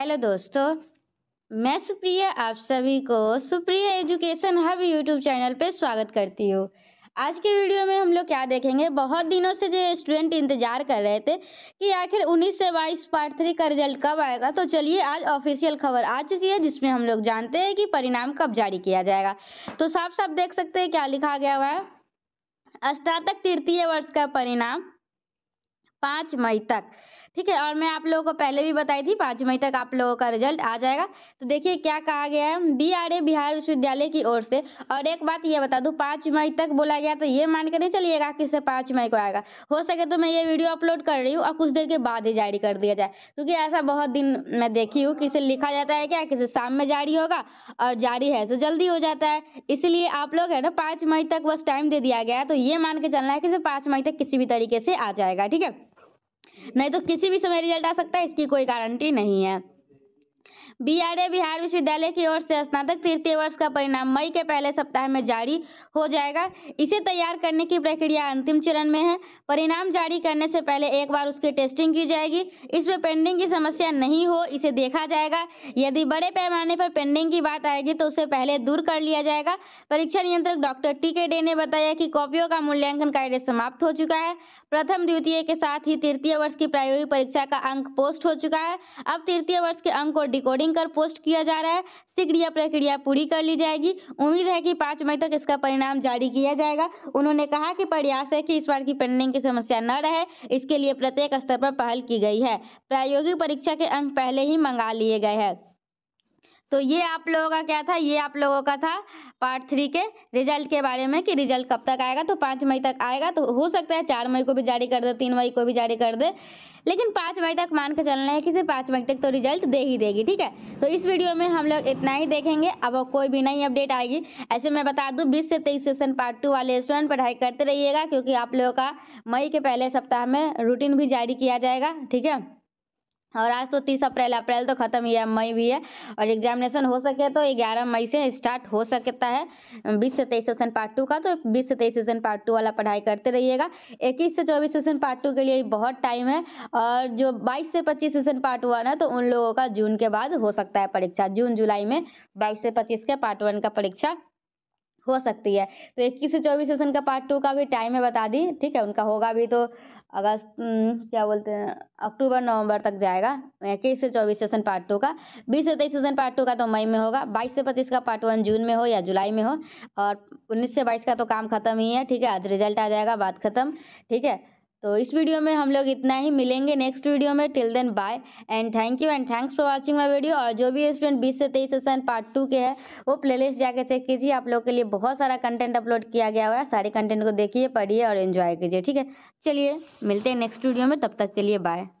hello दोस्तों मैं सुप्रिया आप सभी को Supriya education hub YouTube channel पर स्वागत करती हूँ आज के वीडियो में हम लोग क्या देखेंगे बहुत दिनों से जो स्टूडेंट इंतज़ार कर रहे थे कि आखिर 19 से 22 पार्ट थ्री का रिजल्ट कब आएगा तो चलिए आज ऑफिशियल खबर आ चुकी है जिसमें हम लोग जानते हैं कि परिणाम कब जारी किया जाएगा तो साफ साफ देख सकते हैं क्या लिखा गया हुआ है स्नातक तृतीय वर्ष का परिणाम पाँच मई तक ठीक है और मैं आप लोगों को पहले भी बताई थी पाँच मई तक आप लोगों का रिजल्ट आ जाएगा तो देखिए क्या कहा गया है बी आर ए बिहार विश्वविद्यालय की ओर से और एक बात ये बता दूँ पाँच मई तक बोला गया तो ये मान कर नहीं चलिएगा कि इससे पाँच मई को आएगा हो सके तो मैं ये वीडियो अपलोड कर रही हूँ और कुछ देर के बाद ही जारी कर दिया जाए क्योंकि ऐसा बहुत दिन मैं देखी हूँ किसे लिखा जाता है क्या किसे शाम में जारी होगा और जारी है तो जल्दी हो जाता है इसलिए आप लोग है ना पाँच मई तक बस टाइम दे दिया गया है तो ये मान के चलना है कि सिर्फ पाँच मई तक किसी भी तरीके से आ जाएगा ठीक है नहीं तो किसी भी समय रिजल्ट आ सकता है इसकी कोई गारंटी नहीं है ए बिहार विश्वविद्यालय की ओर से स्नातक तृतीय वर्ष का परिणाम मई के पहले सप्ताह में जारी हो जाएगा इसे तैयार करने की प्रक्रिया अंतिम चरण में है परिणाम जारी करने से पहले एक बार उसकी टेस्टिंग की जाएगी इसमें पेंडिंग की समस्या नहीं हो इसे देखा जाएगा यदि बड़े पैमाने पर पेंडिंग की बात आएगी तो उसे पहले दूर कर लिया जाएगा परीक्षा नियंत्रक डॉक्टर टी के डे ने बताया कि कॉपियों का मूल्यांकन कार्य समाप्त हो चुका है प्रथम द्वितीय के साथ ही तृतीय वर्ष की प्रायोगिक परीक्षा का अंक पोस्ट हो चुका है अब तृतीय वर्ष के अंक को डिकोडिंग लिंक कर पोस्ट किया जा रहा है शीघ्र यह प्रक्रिया पूरी कर ली जाएगी उम्मीद है कि पाँच मई तक इसका परिणाम जारी किया जाएगा उन्होंने कहा कि प्रयास है कि इस बार की पेंडिंग की समस्या न रहे इसके लिए प्रत्येक स्तर पर पहल की गई है प्रायोगिक परीक्षा के अंक पहले ही मंगा लिए गए हैं तो ये आप लोगों का क्या था ये आप लोगों का था पार्ट थ्री के रिजल्ट के बारे में कि रिजल्ट कब तक आएगा तो पाँच मई तक आएगा तो हो सकता है चार मई को भी जारी कर दे तीन मई को भी जारी कर दे लेकिन पाँच मई तक मान के चलना है कि सिर्फ पाँच मई तक तो रिजल्ट दे ही देगी ठीक है तो इस वीडियो में हम लोग इतना ही देखेंगे अब कोई भी नई अपडेट आएगी ऐसे मैं बता दूँ बीस से तेईस सेशन पार्ट टू वाले स्टूडेंट पढ़ाई करते रहिएगा क्योंकि आप लोगों का मई के पहले सप्ताह में रूटीन भी जारी किया जाएगा ठीक है और आज तो तीस अप्रैल अप्रैल तो ख़त्म ही है मई भी है और एग्जामिनेशन हो सके तो ग्यारह मई से स्टार्ट हो सकता है बीस से तेईस सेशन पार्ट टू का तो बीस से तेईस सेशन पार्ट टू वाला पढ़ाई करते रहिएगा इक्कीस से चौबीस सेशन पार्ट टू के लिए बहुत टाइम है और जो बाईस से पच्चीस सेशन पार्ट वन है तो उन लोगों का जून के बाद हो सकता है परीक्षा जून जुलाई में बाईस से पच्चीस के पार्ट वन का परीक्षा हो सकती है तो इक्कीस से चौबीस सेशन का पार्ट टू का भी टाइम है बता दी ठीक है उनका होगा भी तो अगस्त हम्म, क्या बोलते हैं अक्टूबर नवंबर तक जाएगा इक्कीस से चौबीस सेशन पार्ट टू का बीस से तेईस सेशन पार्ट टू का तो मई में होगा बाईस से पच्चीस का पार्ट वन जून में हो या जुलाई में हो और उन्नीस से बाईस का तो काम खत्म ही है ठीक है आज रिजल्ट आ जाएगा बात खत्म ठीक है तो इस वीडियो में हम लोग इतना ही मिलेंगे नेक्स्ट वीडियो में till then bye and thank you and thanks for watching my video और जो भी स्टूडेंट 20 से 23 सेशन पार्ट टू के है वो प्लेलिस्ट जाकर चेक कीजिए आप लोग के लिए बहुत सारा कंटेंट अपलोड किया गया हुआ है सारे कंटेंट को देखिए पढ़िए और इन्जॉय कीजिए ठीक है चलिए मिलते हैं नेक्स्ट वीडियो में तब तक के लिए बाय